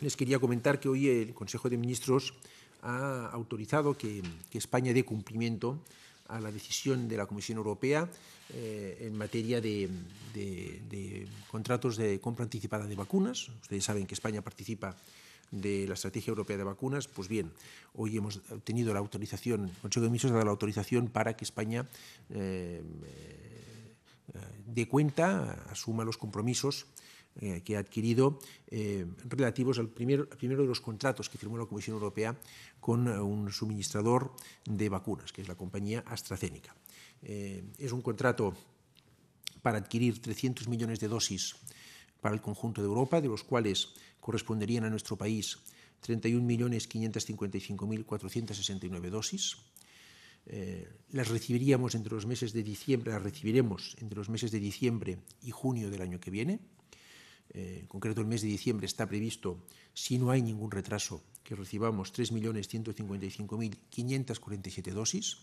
les quería comentar que hoy el Consejo de Ministros ha autorizado que, España dé cumplimiento a la decisión de la Comisión Europea eh, en materia de, contratos de compra anticipada de vacunas. Ustedes saben que España participa de la Estrategia Europea de Vacunas. Pues bien, hoy hemos obtenido la autorización, el Consejo de Ministros ha dado la autorización para que España eh, eh, dé cuenta, asuma los compromisos eh, que ha adquirido eh, relativos al primer, primero de los contratos que firmó la Comisión Europea con eh, un suministrador de vacunas, que es la compañía AstraZeneca. es un contrato para adquirir 300 millones de dosis para el conjunto de Europa, de los cuales corresponderían a nuestro país 31.555.469 dosis. las recibiríamos entre los meses de diciembre, las recibiremos entre los meses de diciembre y junio del año que viene. Eh, en concreto el mes de diciembre está previsto, si no hay ningún retraso, que recibamos 3.155.547 dosis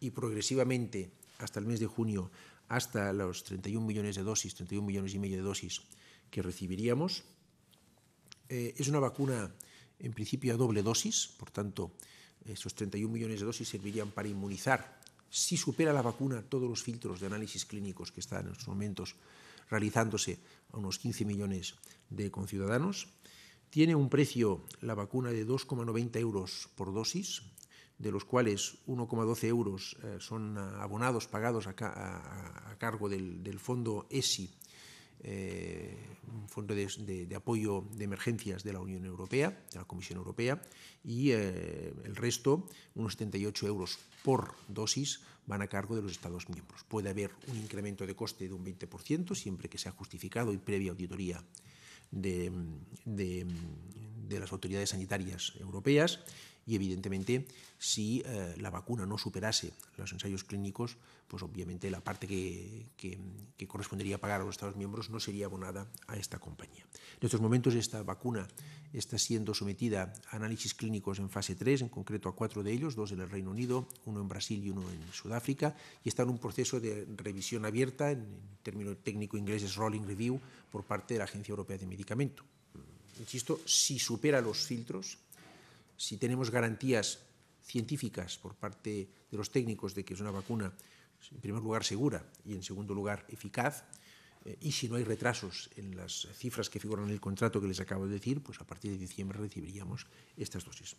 y progresivamente hasta el mes de junio hasta los 31 millones de dosis, 31 millones y medio de dosis que recibiríamos. Eh, es una vacuna en principio a doble dosis, por tanto, esos 31 millones de dosis servirían para inmunizar, si supera la vacuna, todos los filtros de análisis clínicos que están en estos momentos realizándose a unos 15 millones de conciudadanos. Tiene un precio la vacuna de 2,90 euros por dosis, de los cuales 1,12 euros eh, son abonados, pagados a, cargo del, del fondo ESI eh, un fondo de, apoyo de emergencias de la Unión Europea, de la Comisión Europea, y eh, el resto, unos 78 euros por dosis, van a cargo de los Estados miembros. Puede haber un incremento de coste de un 20%, siempre que sea justificado y previa auditoría de, de las autoridades sanitarias europeas y evidentemente si eh, la vacuna no superase los ensayos clínicos, pues obviamente la parte que, correspondería pagar a los Estados miembros no sería abonada a esta compañía. En estos momentos esta vacuna está siendo sometida a análisis clínicos en fase 3, en concreto a cuatro de ellos, dos en el Reino Unido, uno en Brasil y uno en Sudáfrica, y está en un proceso de revisión abierta, en, términos término técnico inglés rolling review, por parte de la Agencia Europea de Medicamentos insisto, si supera los filtros, si tenemos garantías científicas por parte de los técnicos de que es una vacuna, en primer lugar, segura y en segundo lugar, eficaz, eh, y si no hay retrasos en las cifras que figuran en el contrato que les acabo de decir, pues a partir de diciembre recibiríamos estas dosis.